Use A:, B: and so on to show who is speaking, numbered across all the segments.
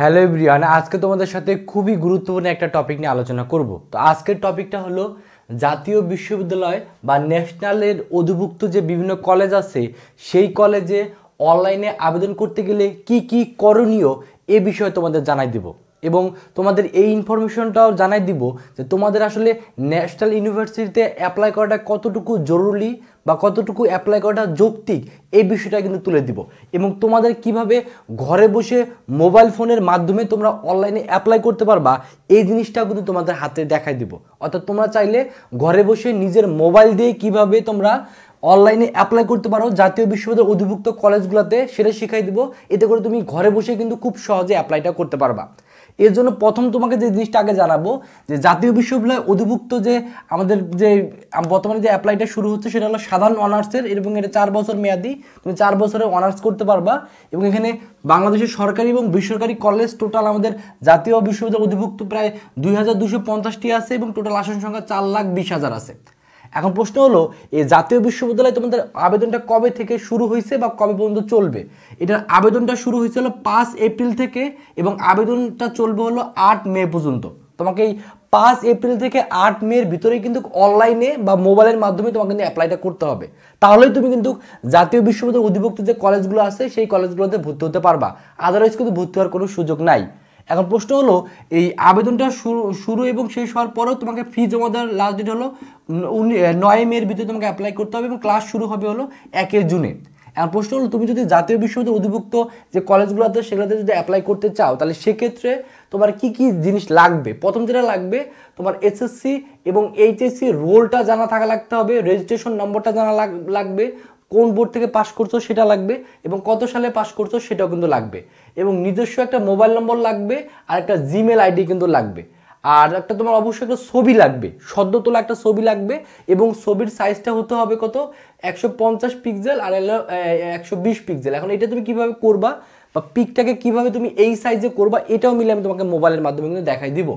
A: hello মানে আজকে তোমাদের সাথে খুবই গুরুত্বপূর্ণ একটা টপিক নিয়ে আলোচনা করব তো আজকের টপিকটা হলো জাতীয় বিশ্ববিদ্যালয় বা ন্যাশনালের অধিভুক্ত যে বিভিন্ন কলেজ আছে সেই কলেজে অনলাইনে আবেদন করতে গেলে কি কি করণীয় এ বিষয়ে তোমাদের জানাই দেবো এবং তোমাদের এই ইনফরমেশনটাও জানাই দিব যে তোমাদের আসলে ন্যাশনাল ইউনিভার্সিটিতে অ্যাপ্লাই করাটা কতটুকু জরুরি বা কতটুকু অ্যাপ্লাই করাটা যৌক্তিক এই বিষয়টা কিন্তু তুলে দিব এবং তোমাদের কিভাবে ঘরে বসে মোবাইল ফোনের মাধ্যমে তোমরা অনলাইনে অ্যাপ্লাই করতে পারবা এই জিনিসটাও কিন্তু তোমাদের হাতে দেখাই দিব অর্থাৎ তোমরা চাইলে ঘরে বসে নিজের মোবাইল দিয়ে কিভাবে তোমরা অনলাইনে অ্যাপ্লাই করতে পারো জাতীয় বিশ্ববিদ্যালয়ের অধিভুক্ত কলেজগুলোতে সেটা শিখাই দিব এতে করে তুমি ঘরে বসে কিন্তু খুব সহজে অ্যাপ্লাইটা করতে পারবা এর জন্য প্রথম তোমাকে যে জিনিসটা আগে জানাবো যে জাতীয় বিশ্ববিদ্যালয় অধিভুক্ত যে আমাদের যে বর্তমানে যে অ্যাপ্লাইটা শুরু হচ্ছে সেটা হলো সাধারণ অনার্সের এবং এটা চার বছর মেয়াদি তুমি চার বছরে অনার্স করতে পারবা এবং এখানে বাংলাদেশের সরকারি এবং বেসরকারি কলেজ টোটাল আমাদের জাতীয় বিশ্ববিদ্যালয় অধিভুক্ত প্রায় দুই হাজার দুশো পঞ্চাশটি আছে এবং টোটাল আসন সংখ্যা চার লাখ বিশ হাজার আছে এখন প্রশ্ন হলো এই জাতীয় বিশ্ববিদ্যালয়ে তোমাদের আবেদনটা কবে থেকে শুরু হয়েছে বা কবে পর্যন্ত চলবে এটার আবেদনটা শুরু হয়েছিল পাঁচ এপ্রিল থেকে এবং আবেদনটা চলবে হলো আট মে পর্যন্ত তোমাকে এই পাঁচ এপ্রিল থেকে আট মের ভিতরে কিন্তু অনলাইনে বা মোবাইলের মাধ্যমে তোমাকে কিন্তু অ্যাপ্লাইটা করতে হবে তাহলেই তুমি কিন্তু জাতীয় বিশ্ববিদ্যালয়ের অধিভুক্ত যে কলেজগুলো আছে সেই কলেজগুলোতে ভর্তি হতে পারবা আদারওয়াইজ কিন্তু ভর্তি হওয়ার কোনো সুযোগ নাই এখন প্রশ্ন হলো এই আবেদনটা শুরু শুরু এবং শেষ হওয়ার পরেও তোমাকে ফি জমা দেওয়ার লাস্ট ডেট হলো নয় মের ভিতরে তোমাকে অ্যাপ্লাই করতে হবে এবং ক্লাস শুরু হবে হলো একে জুনে এখন প্রশ্ন হলো তুমি যদি জাতীয় বিশ্ববিদ্যালয় অধিভুক্ত যে কলেজগুলোতে সেগুলোতে যদি অ্যাপ্লাই করতে চাও তাহলে সেক্ষেত্রে তোমার কি কি জিনিস লাগবে প্রথম যেটা লাগবে তোমার এসএসসি এবং এইচএসসি রোলটা জানা থাকা লাগতে হবে রেজিস্ট্রেশন নম্বরটা জানা লাগবে কোন বোর্ড থেকে পাশ করছো সেটা লাগবে এবং কত সালে পাশ করছো সেটাও কিন্তু লাগবে এবং নিজস্ব একটা মোবাইল নম্বর লাগবে আর একটা জিমেল আইডি কিন্তু লাগবে আর একটা তোমার অবশ্যই একটা ছবি লাগবে সদ্য তোলা একটা ছবি লাগবে এবং ছবির সাইজটা হতে হবে কত একশো পঞ্চাশ পিক্সেল আর একশো বিশ পিক্সেল এখন এটা তুমি কিভাবে করবা বা পিকটাকে কিভাবে তুমি এই সাইজে করবা এটাও মিলে আমি তোমাকে মোবাইলের মাধ্যমে কিন্তু দেখাই দিব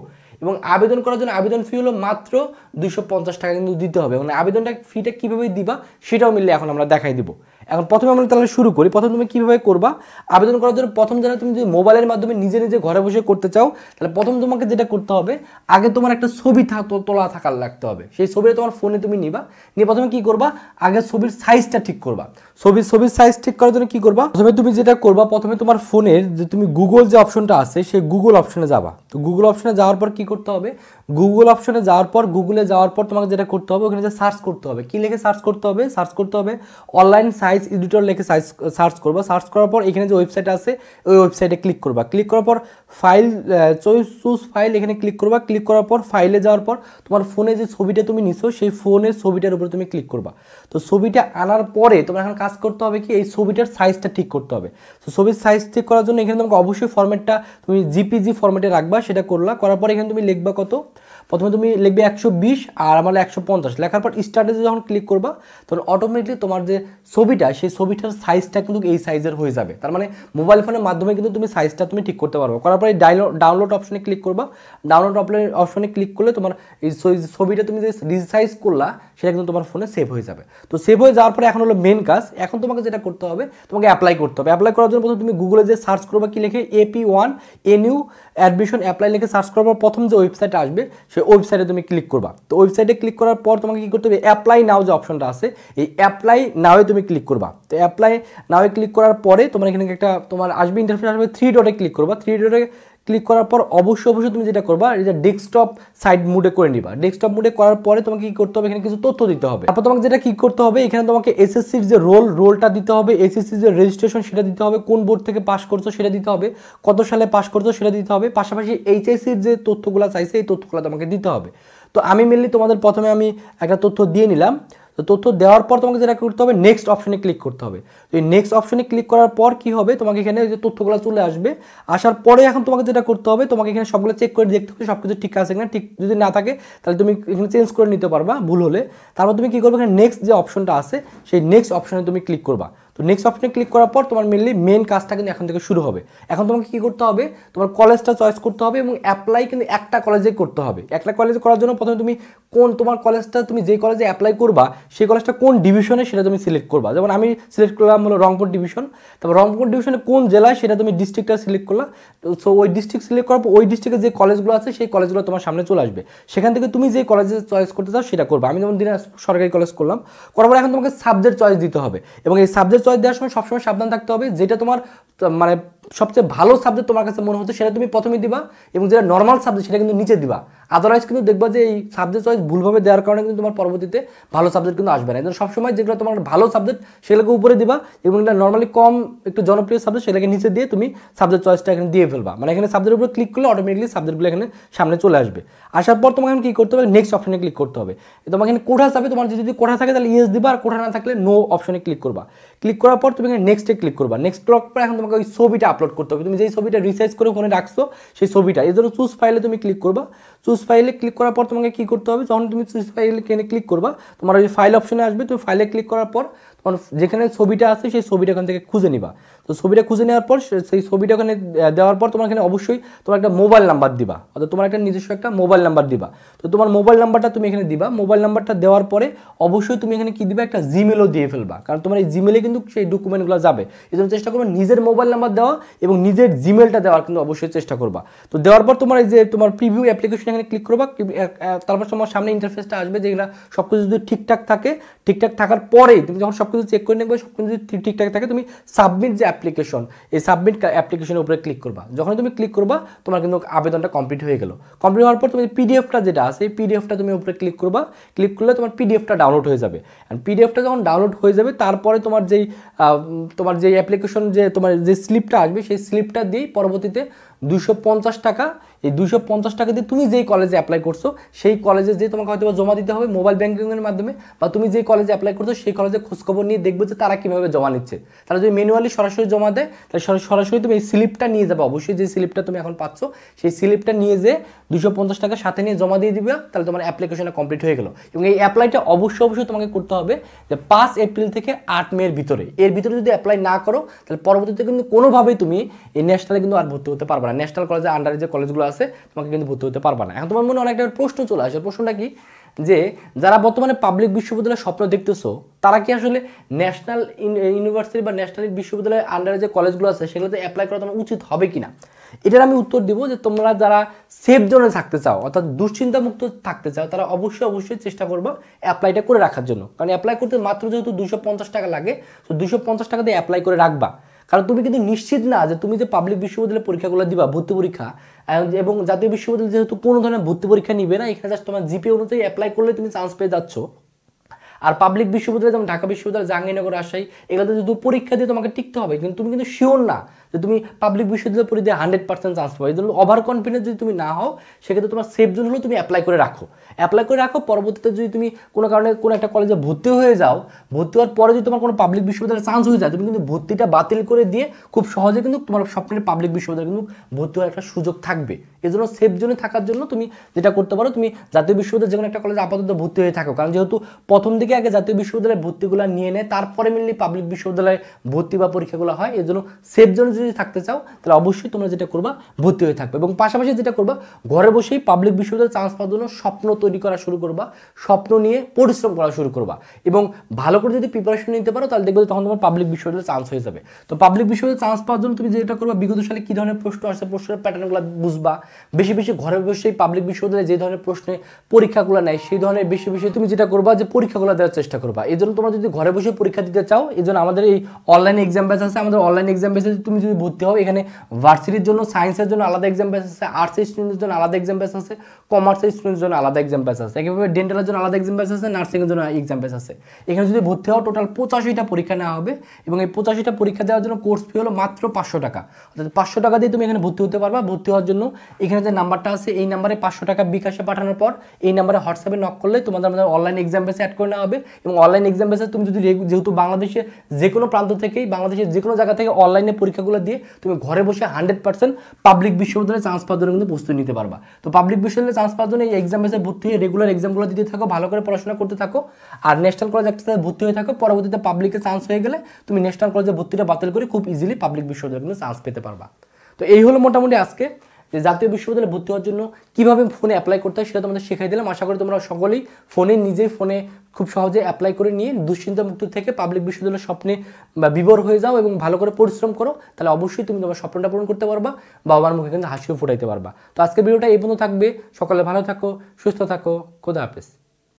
A: এবং আবেদন করার জন্য আবেদন ফি হলো মাত্র দুশো টাকা কিন্তু দিতে হবে মানে আবেদনটা ফিটা কীভাবে দিবা সেটাও মিললে এখন আমরা দেখাই দিব এখন প্রথমে আমরা তাহলে শুরু করি প্রথম তুমি কীভাবে করবা আবেদন করার জন্য প্রথম জানা তুমি যদি মোবাইলের মাধ্যমে নিজে নিজে ঘরে বসে করতে চাও তাহলে প্রথম তোমাকে যেটা করতে হবে আগে তোমার একটা ছবি তোলা থাকার লাগতে হবে সেই ছবিটা তোমার ফোনে তুমি নিবা নিয়ে প্রথমে কি করবা আগে ছবির সাইজটা ঠিক করবা ছবির ছবির সাইজ ঠিক করার জন্য কি করবা প্রথমে তুমি যেটা করবা প্রথমে তোমার ফোনের যে তুমি গুগল যে অপশনটা আছে সেই গুগল অপশনে যাবা তো গুগল অপশনে যাওয়ার পর কি করতে হবে গুগল অপশনে যাওয়ার পর গুগলে যাওয়ার পর তোমাকে যেটা করতে হবে ওখানে যে সার্চ করতে হবে কি লিখে সার্চ করতে হবে সার্চ করতে হবে অনলাইন সাইট সাইজ এডিটর লিখে সাইজ সার্চ করবা সার্চ করার পর এখানে যে ওয়েবসাইট আছে ওই ওয়েবসাইটে ক্লিক করবা ক্লিক করার পর ফাইল চয়েস চুজ ফাইল এখানে ক্লিক করবা ক্লিক করার পর ফাইলে যাওয়ার পর তোমার ফোনে যে ছবিটা তুমি নিছো সেই ফোনের ছবিটার উপরে তুমি ক্লিক করবা তো ছবিটা আনার পরে তোমার এখন কাজ করতে হবে কি এই ছবিটার সাইজটা ঠিক করতে হবে তো ছবির সাইজ ঠিক করার জন্য এখানে তোমাকে অবশ্যই ফরম্যাটটা তুমি জিপিজি ফরম্যাটে রাখবা সেটা করলা করার পর এখানে তুমি লিখবা কত প্রথমে তুমি লিখবে একশো আর আমার একশো লেখার পর স্টার্টে যখন ক্লিক করবা তখন অটোমেটিকলি তোমার যে ছবিটা ছবিটা সেই ছবিটার সাইজটা কিন্তু এই সাইজের হয়ে যাবে তার মানে মোবাইল ফোনের মাধ্যমে কিন্তু তুমি সাইজটা তুমি ঠিক করতে পারবো করার পরে ডাউনলোড অপশনে ক্লিক করবা ডাউনলোড অপশনে ক্লিক করলে তোমার এই ছবিটা তুমি যে রিসাইজ করলা সেটা কিন্তু তোমার ফোনে সেভ হয়ে যাবে তো সেভ হয়ে যাওয়ার পরে এখন হলো মেন কাজ এখন তোমাকে যেটা করতে হবে তোমাকে অ্যাপ্লাই করতে হবে অ্যাপ্লাই করার জন্য প্রথমে তুমি গুগলে যে সার্চ করবা কি লিখে AP one NU admission apply লিখে সার্চ করার পর প্রথম যে ওয়েবসাইট আসবে সেই ওয়েবসাইটে তুমি ক্লিক করবা তো ওয়েবসাইটে ক্লিক করার পর তোমাকে কি করতে হবে অ্যাপ্লাই নাও যে অপশনটা আছে এই অ্যাপ্লাই নাওয়ে তুমি ক্লিক করবা তো অ্যাপ্লাই নাওয়ে ক্লিক করার পরে তোমার এখানে একটা তোমার আসবে ইন্টারফেস আসবে থ্রি ডটে ক্লিক করবা থ্রি ডটে ক্লিক করার পর অবশ্যই অবশ্যই তুমি যেটা করবা এটা ডেস্কটপ সাইড মুডে করে নিবা ডেস্কটপ মুডে করার পরে তোমাকে কি করতে হবে এখানে কিছু তথ্য দিতে হবে তারপর তোমাকে যেটা কি করতে হবে এখানে তোমাকে এসএসসির যে রোল রোলটা দিতে হবে এসএসসির যে রেজিস্ট্রেশন সেটা দিতে হবে কোন বোর্ড থেকে পাস করছো সেটা দিতে হবে কত সালে পাস করছো সেটা দিতে হবে পাশাপাশি এইচএসসির যে তথ্যগুলো চাইছে এই তথ্যগুলো তোমাকে দিতে হবে তো আমি মেনলি তোমাদের প্রথমে আমি একটা তথ্য দিয়ে নিলাম তো তথ্য দেওয়ার পর তোমাকে যেটা করতে হবে নেক্সট অপশনে ক্লিক করতে হবে তো এই নেক্সট অপশনে ক্লিক করার পর কি হবে তোমাকে এখানে যে তথ্যগুলো চলে আসবে আসার পরে এখন তোমাকে যেটা করতে হবে তোমাকে এখানে সবগুলো চেক করে দেখতে হবে সব কিছু ঠিক আছে কিনা ঠিক যদি না থাকে তাহলে তুমি এখানে চেঞ্জ করে নিতে পারবা ভুল হলে তারপর তুমি কী করবে এখানে নেক্সট যে অপশনটা আছে সেই নেক্সট অপশনে তুমি ক্লিক করবা তো নেক্সট অপশনে ক্লিক করার পর তোমার মেনলি মেন কাজটা কিন্তু এখন থেকে শুরু হবে এখন তোমাকে কী করতে হবে তোমার কলেজটা চয়েস করতে হবে এবং অ্যাপ্লাই কিন্তু একটা কলেজে করতে হবে একটা কলেজে করার জন্য প্রথমে তুমি কোন তোমার কলেজটা তুমি যে কলেজে অ্যাপ্লাই করবা সেই কলেজটা কোন ডিভিশনে সেটা তুমি সিলেক্ট করবা যেমন আমি সিলেক্ট করলাম হলো রংপুর ডিভিশন তারপর রংপুর ডিভিশনে কোন জেলায় সেটা তুমি ডিস্ট্রিক্টটা সিলেক্ট করলা সো ওই ডিস্ট্রিক্ট সিলেক্ট করার পর ওই ডিস্ট্রিক্টে যে কলেজগুলো আছে সেই কলেজগুলো তোমার সামনে চলে আসবে সেখান থেকে তুমি যে কলেজে চয়েস করতে চাও সেটা করবা আমি যেমন দিনাজপুর সরকারি কলেজ করলাম করার পর এখন তোমাকে সাবজেক্ট চয়েস দিতে হবে এবং এই সাবজেক্ট চয়েস দেওয়ার সময় সবসময় সাবধান থাকতে হবে যেটা তোমার মানে সবচেয়ে ভালো সাবজেক্ট তোমার কাছে মনে হচ্ছে সেটা তুমি প্রথমে দিবা এবং যেটা নর্মাল সাবজেক্ট সেটা কিন্তু নিচে দিবা আদারওয়াইজ কিন্তু দেখবা যে এই সাবজেক্ট চয়েস ভুলভাবে দেওয়ার কারণে কিন্তু তোমার পরবর্তীতে ভালো সাবজেক্ট কিন্তু আসবে না এই সবসময় যেগুলো তোমার ভালো সাবজেক্ট সেগুলোকে উপরে দিবা এবং এটা নর্মালি কম একটু জনপ্রিয় সাবজেক্ট সেটাকে নিচে দিয়ে তুমি সাবজেক্ট চয়েসটা এখানে দিয়ে ফেলবা মানে এখানে সাবজেক্টের উপরে ক্লিক করলে অটোমেটিকলি সাবজেক্টগুলো এখানে সামনে চলে আসবে আসার পর তোমাকে কী করতে হবে নেক্সট অপশনে ক্লিক করতে হবে তোমাকে এখানে কোঠা যাবে তোমার যদি কোঠা থাকে তাহলে ইয়েস দিবা আর কোঠা না থাকলে নো অপশনে ক্লিক করবা ক্লিক করার পর তুমি এখানে নেক্সটে ক্লিক করবা নেক্সট ক্লক পর এখন তোমাকে ওই ছবিটা আপলোড করতে হবে তুমি যেই ছবিটা রিসাইজ করে ওখানে রাখছো সেই ছবিটা এর জন্য চুজ ফাইলে তুমি ক্লিক করবা চুজ ফাইলে ক্লিক করার পর তোমাকে কী করতে হবে যখন তুমি চুজ ফাইলে ক্লিক করবা তোমার ওই ফাইল অপশনে আসবে তুমি ফাইলে ক্লিক করার পর যেখানে ছবিটা আছে সেই ছবিটা ওখান থেকে খুঁজে নিবা তো ছবিটা খুঁজে নেওয়ার পর সেই ছবিটা ওখানে দেওয়ার পর তোমার এখানে অবশ্যই তোমার একটা মোবাইল নাম্বার দিবা অর্থাৎ তোমার একটা নিজস্ব একটা মোবাইল নাম্বার দিবা তো তোমার মোবাইল নাম্বারটা তুমি এখানে দিবা মোবাইল নাম্বারটা দেওয়ার পরে অবশ্যই তুমি এখানে কী দিবা একটা জিমেলও দিয়ে ফেলবা কারণ তোমার এই জিমেলে কিন্তু সেই ডকুমেন্টগুলো যাবে এই জন্য চেষ্টা করবে নিজের মোবাইল নাম্বার দেওয়া এবং নিজের জিমেলটা দেওয়ার কিন্তু অবশ্যই চেষ্টা করবা তো দেওয়ার পর তোমার এই যে তোমার প্রিভিউ অ্যাপ্লিকেশন এখানে ক্লিক করবা তারপর তোমার সামনে ইন্টারফেসটা আসবে যেগুলো সব কিছু যদি ঠিকঠাক থাকে ঠিকঠাক থাকার পরে তুমি যখন সব কিছু চেক করে নেবে সব কিছু ঠিকঠাক থাকে তুমি সাবমিট যে অ্যাপ্লিকেশন এই সাবমিট অ্যাপ্লিকেশনের উপরে ক্লিক করবা যখন তুমি ক্লিক করবা তোমার কিন্তু আবেদনটা কমপ্লিট হয়ে গেল কমপ্লিট হওয়ার পর তুমি পিডিএফটা যেটা আছে পিডিএফটা তুমি উপরে ক্লিক করবা ক্লিক করলে তোমার পিডিএফটা ডাউনলোড হয়ে যাবে অ্যান্ড পিডিএফটা যখন ডাউনলোড হয়ে যাবে তারপরে তোমার যেই তোমার যেই অ্যাপ্লিকেশন যে তোমার যে স্লিপটা আসবে সেই স্লিপটা দিয়েই পরবর্তীতে দুশো টাকা এই দুশো টাকা দিয়ে তুমি যেই কলেজে অ্যাপ্লাই করছো সেই কলেজে যে তোমাকে হয়তো জমা দিতে হবে মোবাইল ব্যাঙ্কিংয়ের মাধ্যমে বা তুমি যেই কলেজে অ্যাপ্লাই করছো সেই কলেজে খোঁজখবর নিয়ে দেখবে যে তারা কীভাবে জমা নিচ্ছে তারা যদি ম্যানুয়ালি সরাসরি জমা দেয় তাহলে সরাসরি তুমি এই স্লিপটা নিয়ে যাবে অবশ্যই যে স্লিপটা তুমি এখন পাচ্ছ সেই স্লিপটা নিয়ে যে দুশো টাকা সাথে নিয়ে জমা দিয়ে দিবে তাহলে তোমার অ্যাপ্লিকেশনটা কমপ্লিট হয়ে গেলো এবং এই অ্যাপ্লাইটা অবশ্যই অবশ্যই তোমাকে করতে হবে যে পাঁচ এপ্রিল থেকে আট মের ভিতরে এর ভিতরে যদি অ্যাপ্লাই না করো তাহলে পরবর্তীতে কিন্তু কোনোভাবেই তুমি এই ন্যাশনালে কিন্তু আর ভর্তি হতে পারবে না ন্যাশনাল কলেজে আন্ডারে যে কলেজগুলো আছে তোমাকে কিন্তু ভর্তি হতে পারবে না এখন তোমার মনে অনেকটা প্রশ্ন চলে আসে প্রশ্নটা কি যে যারা বর্তমানে পাবলিক বিশ্ববিদ্যালয়ের স্বপ্ন দেখতেছো তারা কি আসলে ন্যাশনাল ইউনিভার্সিটি বা ন্যাশনাল বিশ্ববিদ্যালয়ের আন্ডারে যে কলেজগুলো আছে সেগুলোতে অ্যাপ্লাই করা তোমার উচিত হবে কি না এটার আমি উত্তর দিব যে তোমরা যারা সেফ জোনে থাকতে চাও অর্থাৎ দুশ্চিন্তামুক্ত থাকতে চাও তারা অবশ্যই অবশ্যই চেষ্টা করবো অ্যাপ্লাইটা করে রাখার জন্য কারণ অ্যাপ্লাই করতে মাত্র যেহেতু দুশো টাকা লাগে তো দুশো টাকা দিয়ে অ্যাপ্লাই করে রাখবা কারণ তুমি কিন্তু নিশ্চিত না যে তুমি যে পাবলিক বিশ্ববিদ্যালয়ের পরীক্ষাগুলো দিবা ভর্তি পরীক্ষা এবং জাতীয় বিশ্ববিদ্যালয় যেহেতু কোনো ধরনের ভর্তি পরীক্ষা নিবে না এখানে জাস্ট তোমার জিপি অনুযায়ী অ্যাপ্লাই করলে তুমি চান্স পেয়ে যাচ্ছ আর পাবলিক বিশ্ববিদ্যালয় যেমন ঢাকা বিশ্ববিদ্যালয় জাহাঙ্গীরনগর রাজশাহী এগুলোতে যদি পরীক্ষা দিয়ে তোমাকে টিকতে হবে কিন্তু তুমি কিন্তু শিওর না যে তুমি পাবলিক বিশ্ববিদ্যালয় পরীক্ষায় হান্ড্রেড পার্সেন্ট চান্স পাবে জন্য ওভার কনফিডেন্স যদি তুমি না হও সেক্ষেত্রে তোমার সেফ জোন হলেও তুমি অ্যাপ্লাই করে রাখো অ্যাপ্লাই করে রাখো পরবর্তীতে যদি তুমি কোনো কারণে কোনো একটা কলেজে ভর্তি হয়ে যাও ভর্তি হওয়ার পরে যদি তোমার কোনো পাবলিক বিশ্ববিদ্যালয়ে চান্স হয়ে যায় তুমি কিন্তু ভর্তিটা বাতিল করে দিয়ে খুব সহজে কিন্তু তোমার স্বপ্নের পাবলিক বিশ্ববিদ্যালয় কিন্তু ভর্তি হওয়ার একটা সুযোগ থাকবে এই জন্য সেফ জোনে থাকার জন্য তুমি যেটা করতে পারো তুমি জাতীয় বিশ্ববিদ্যালয় যে কোনো একটা কলেজে আপাতত ভর্তি হয়ে থাকো কারণ যেহেতু প্রথম দিকে আগে আগে জাতীয় বিশ্ববিদ্যালয়ে ভর্তিগুলো নিয়ে নেয় তারপরে মেনলি পাবলিক বিশ্ববিদ্যালয়ে ভর্তি বা পরীক্ষাগুলো হয় এর জন্য সেফ জোনে যদি থাকতে চাও তাহলে অবশ্যই তোমরা যেটা করবা ভর্তি হয়ে থাকবে এবং পাশাপাশি যেটা করবা ঘরে বসেই পাবলিক বিশ্ববিদ্যালয়ে চান্স পাওয়ার জন্য স্বপ্ন তৈরি করা শুরু করবা স্বপ্ন নিয়ে পরিশ্রম করা শুরু করবা এবং ভালো করে যদি প্রিপারেশন নিতে পারো তাহলে দেখবে তখন তোমার পাবলিক বিশ্ববিদ্যালয়ে চান্স হয়ে যাবে তো পাবলিক বিশ্ববিদ্যালয়ে চান্স পাওয়ার জন্য তুমি যেটা করবা বিগত সালে কী ধরনের প্রশ্ন আসছে প্রশ্নের প্যাটার্নগুলো বুঝবা বেশি বেশি ঘরে বসেই পাবলিক বিশ্ববিদ্যালয়ে যে ধরনের প্রশ্নে পরীক্ষাগুলো নেয় সেই ধরনের বেশি বেশি তুমি যেটা করবা যে পরীক্ষাগুলো দেওয়ার চেষ্টা করবা এই জন্য তোমরা যদি ঘরে বসে পরীক্ষা দিতে চাও এই জন্য আমাদের এই অনলাইন এক্সাম বেস আছে আমাদের অনলাইন এক্সাম বেসে তুমি যদি ভর্তি হও এখানে ভার্সিটির জন্য সায়েন্সের জন্য আলাদা এক্সাম বেস আছে আর্টসের স্টুডেন্টের জন্য আলাদা এক্সাম বেস আছে কমার্সের স্টুডেন্টের জন্য আলাদা এক্সাম ব্যাচ আছে একইভাবে ডেন্টালের জন্য আলাদা এক্সাম ব্যাচ আছে নার্সিংয়ের জন্য এক্সাম বেস আছে এখানে যদি ভর্তি হও টোটাল পঁচাশিটা পরীক্ষা নেওয়া হবে এবং এই পঁচাশিটা পরীক্ষা দেওয়ার জন্য কোর্স ফি হলো মাত্র পাঁচশো টাকা অর্থাৎ পাঁচশো টাকা দিয়ে তুমি এখানে ভর্তি হতে পারবা ভর্তি হওয়ার জন্য এখানে যে নাম্বারটা আছে এই নাম্বারে পাঁচশো টাকা বিকাশে পাঠানোর পর এই নাম্বারে হোয়াটসঅ্যাপে নক করলে তোমাদের আমাদের অনলাইন এক্সাম ব্যাচে অ্যাড করে নেওয়া হবে এবং অনলাইন এক্সাম বেসে তুমি যদি যেহেতু বাংলাদেশে যে কোনো প্রান্ত থেকেই বাংলাদেশের যে কোনো জায়গা থেকে অনলাইনে পরীক্ষাগুলো দিয়ে তুমি ঘরে বসে হান্ড্রেড পার্সেন্ট পাবলিক বিশ্ববিদ্যালয়ে চান্স পাওয়ার জন্য কিন্তু প্রস্তুতি নিতে পারবা তো পাবলিক বিশ্ববিদ্যালয়ে চান্স পাওয়ার জন্য এই এক্সাম বেসে ভর্তি হয়ে রেগুলার এক্সামগুলো দিতে থাকো ভালো করে পড়াশোনা করতে থাকো আর ন্যাশনাল কলেজ একটা সাথে ভর্তি হয়ে থাকো পরবর্তীতে পাবলিকে চান্স হয়ে গেলে তুমি ন্যাশনাল কলেজে ভর্তিটা বাতিল করে খুব ইজিলি পাবলিক বিশ্ববিদ্যালয়ে কিন্তু চান্স পেতে পারবা তো এই হলো মোটামুটি আজকে যে জাতীয় বিশ্ববিদ্যালয়ে ভর্তি হওয়ার জন্য কীভাবে ফোনে অ্যাপ্লাই করতে হয় সেটা তোমাদের শেখাই দিলাম আশা করি তোমরা সকলেই ফোনে নিজেই ফোনে খুব সহজে অ্যাপ্লাই করে নিয়ে মুক্ত থেকে পাবলিক বিশ্ববিদ্যালয়ের স্বপ্নে বা বিবর হয়ে যাও এবং ভালো করে পরিশ্রম করো তাহলে অবশ্যই তুমি তোমার স্বপ্নটা পূরণ করতে পারবা বাবা আমার মুখে কিন্তু হাসিও ফুটাইতে পারবা তো আজকের ভিডিওটা এই পর্যন্ত থাকবে সকালে ভালো থাকো সুস্থ থাকো খোদা হাফেজ